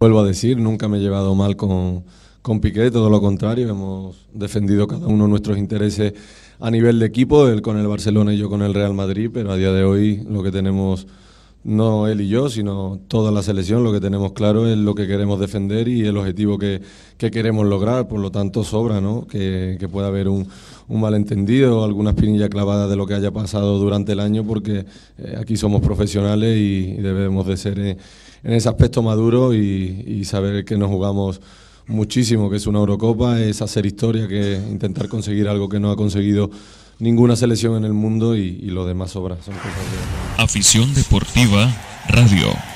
Vuelvo a decir, nunca me he llevado mal con, con Piqué, todo lo contrario, hemos defendido cada uno nuestros intereses a nivel de equipo, él con el Barcelona y yo con el Real Madrid, pero a día de hoy lo que tenemos no él y yo, sino toda la selección, lo que tenemos claro es lo que queremos defender y el objetivo que, queremos lograr, por lo tanto sobra ¿no? que, que pueda haber un, un malentendido, alguna espinilla clavada de lo que haya pasado durante el año, porque eh, aquí somos profesionales y, debemos de ser en, ese aspecto maduro y, y saber que nos jugamos muchísimo, que es una Eurocopa, es hacer historia, que intentar conseguir algo que no ha conseguido ninguna selección en el mundo y, y lo demás sobra. Son Afición Deportiva Radio.